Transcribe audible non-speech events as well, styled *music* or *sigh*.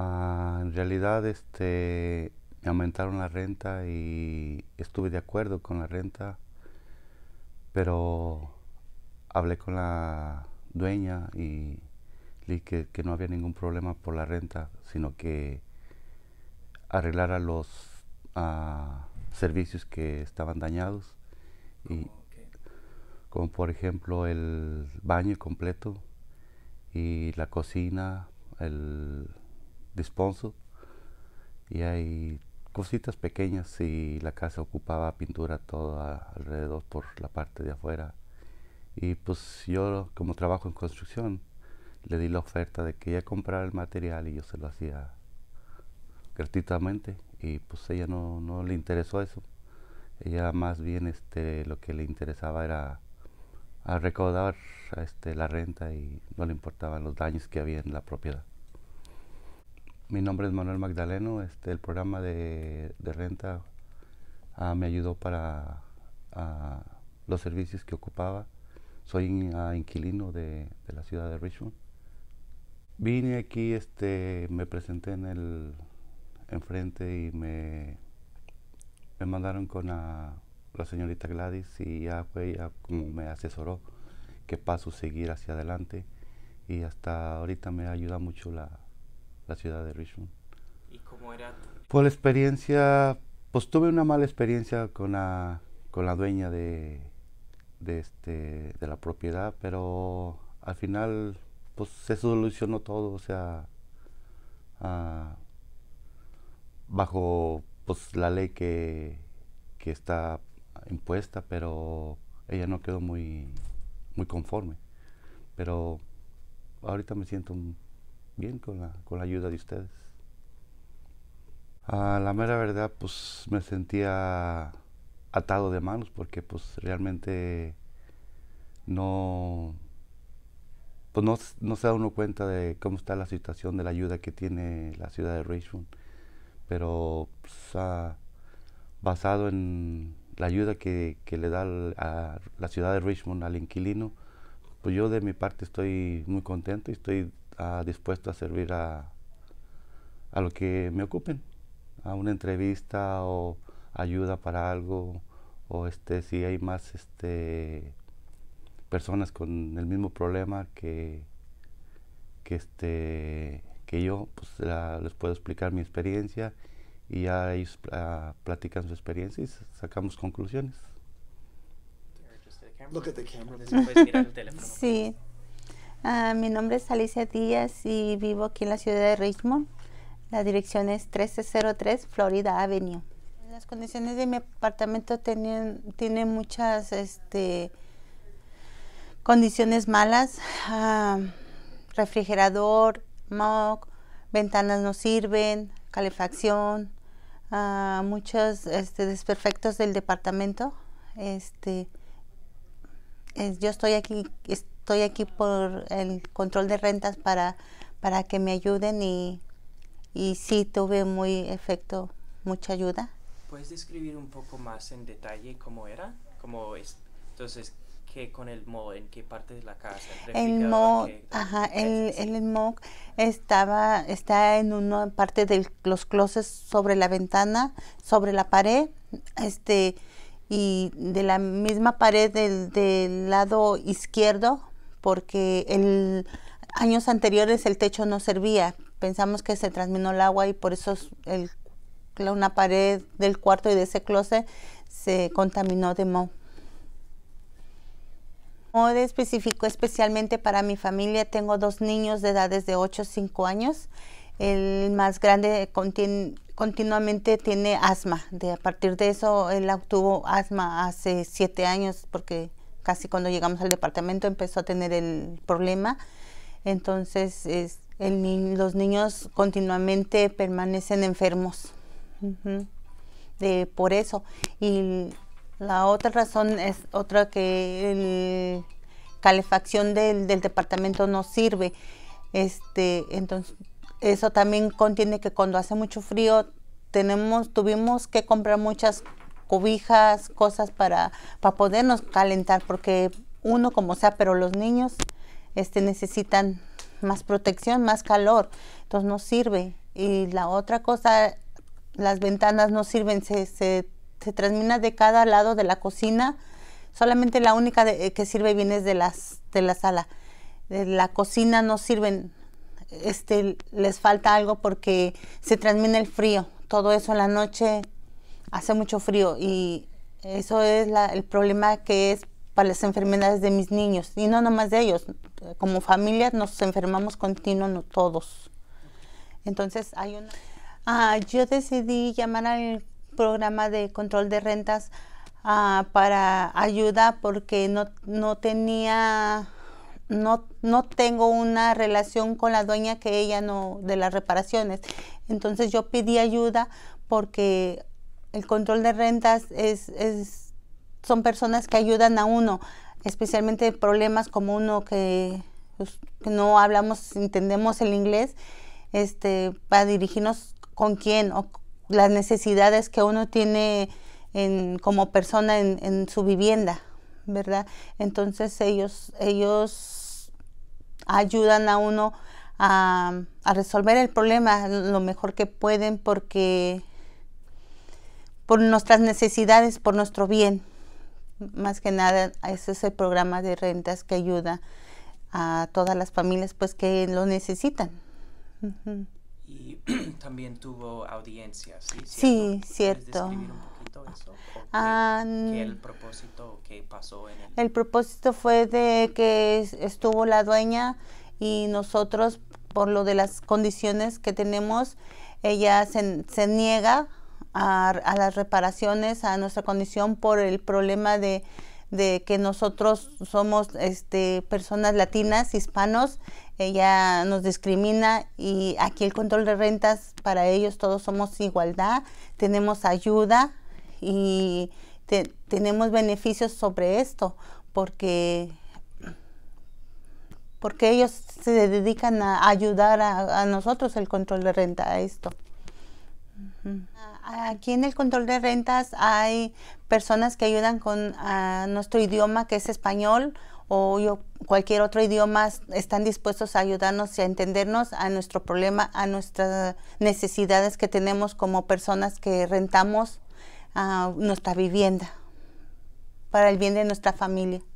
Ah, en realidad este, me aumentaron la renta y estuve de acuerdo con la renta, pero hablé con la dueña y le que, no había ningún problema por la renta, sino que arreglara los ah, servicios que estaban dañados. Oh, como por ejemplo el baño completo y la cocina, el, y hay cositas pequeñas y la casa ocupaba pintura toda alrededor por la parte de afuera y pues yo como trabajo en construcción le di la oferta de que ella comprara el material y yo se lo hacía gratuitamente y pues ella no, le interesó eso ella más bien este lo que le interesaba era a recaudar este, la renta y no le importaban los daños que había en la propiedad mi nombre es Manuel Magdaleno. Este, el programa de, renta ah, me ayudó para ah, los servicios que ocupaba. Soy ah, inquilino de, la ciudad de Richmond. Vine aquí, este, me presenté en el enfrente y me, me mandaron con la, señorita Gladys y ya fue ella me asesoró qué paso seguir hacia adelante y hasta ahorita me ayuda mucho la, la ciudad de Richmond. ¿Y cómo era? Pues la experiencia, pues tuve una mala experiencia con la, con la dueña de, de, este, de la propiedad, pero al final pues se solucionó todo, o sea, ah, bajo pues la ley que, que está impuesta, pero ella no quedó muy, muy conforme. Pero ahorita me siento un bien con la, con la ayuda de ustedes. A la mera verdad, pues me sentía atado de manos porque pues realmente no, pues no, se da uno cuenta de cómo está la situación de la ayuda que tiene la ciudad de Richmond. Pero pues, ah, basado en la ayuda que, que le da a la ciudad de Richmond al inquilino, pues yo de mi parte estoy muy contento y estoy dispuesto a servir a, a lo que me ocupen, a una entrevista o ayuda para algo, o este, si hay más este, personas con el mismo problema que, que, este, que yo, pues les puedo explicar mi experiencia y ya ellos ah, platican su experiencia y sacamos conclusiones. sí. Ah, mi nombre es Alicia Díaz y vivo aquí en la ciudad de Richmond. La dirección es 1303 Florida Avenue. Las condiciones de mi apartamento tienen, tienen muchas este, condiciones malas. Ah, refrigerador, mock, ventanas no sirven, calefacción, ah, muchos este, desperfectos del departamento. Este, yo estoy aquí estoy aquí por el control de rentas para, para que me ayuden y, y sí tuve muy efecto, mucha ayuda. ¿Puedes describir un poco más en detalle cómo era? ¿Cómo es? Entonces, ¿qué con el MOG? ¿En qué parte de la casa? El, el ajá, el, el estaba, está en una parte de los closets sobre la ventana, sobre la pared, este, y de la misma pared del lado izquierdo porque en años anteriores el techo no servía. Pensamos que se transminó el agua y por eso una pared del cuarto y de ese closet se contaminó de moho. Moho especificó especialmente para mi familia. Tengo dos niños de edades de 8 a 5 años. El más grande continuamente tiene asma. De, a partir de eso, él obtuvo asma hace 7 años porque casi cuando llegamos al departamento empezó a tener el problema. Entonces, es, el los niños continuamente permanecen enfermos. por eso. Y la otra razón es otra que la calefacción del, del, departamento no sirve. Este, entonces, eso también contiene que cuando hace mucho frío tenemos, tuvimos que comprar muchas cobijas, cosas para, para podernos calentar, porque uno como sea, pero los niños este, necesitan más protección, más calor, entonces no sirve. Y la otra cosa, las ventanas no sirven, se, se, transmina de cada lado de la cocina, solamente la única que sirve bien es de, las, de la sala. De la cocina no sirven, este, les falta algo porque se transmina el frío, todo eso en la noche hace mucho frío y eso es el problema que es para las enfermedades de mis niños y no nomás de ellos. Como familia nos enfermamos continuo no todos. Entonces hay una... Ah, yo decidí llamar al programa de control de rentas ah, para ayuda porque no, no tenía no, no, tengo una relación con la dueña que ella no, de las reparaciones. Entonces yo pedí ayuda porque el control de rentas es, es, son personas que ayudan a uno, especialmente problemas como uno pues, que, no hablamos, entendemos el inglés, este, para dirigirnos con quién o las necesidades que uno tiene en, como persona en, en, su vivienda, ¿verdad? Entonces ellos, ellos ayudan a uno a resolver el problema lo mejor que pueden porque por nuestras necesidades, por nuestro bien. Más que nada, ese es el programa de rentas que ayuda a todas las familias pues que lo necesitan. Y *clears throat* también tuvo audiencias. Sí, sí cierto. el propósito que pasó en el... el... propósito fue de que estuvo la dueña y nosotros por lo de las condiciones que tenemos ella se, se niega a, las reparaciones, a nuestra condición por el problema de, que nosotros somos este, personas latinas, hispanos, ella nos discrimina y aquí el control de rentas, para ellos todos somos igualdad, tenemos ayuda y tenemos beneficios sobre esto, porque, porque ellos se dedican a ayudar a nosotros el control de renta, a esto. Aquí en el control de rentas hay personas que ayudan con nuestro idioma que es español o cualquier otro idioma están dispuestos a ayudarnos y a entendernos a nuestro problema, a nuestras necesidades que tenemos como personas que rentamos nuestra vivienda para el bien de nuestra familia.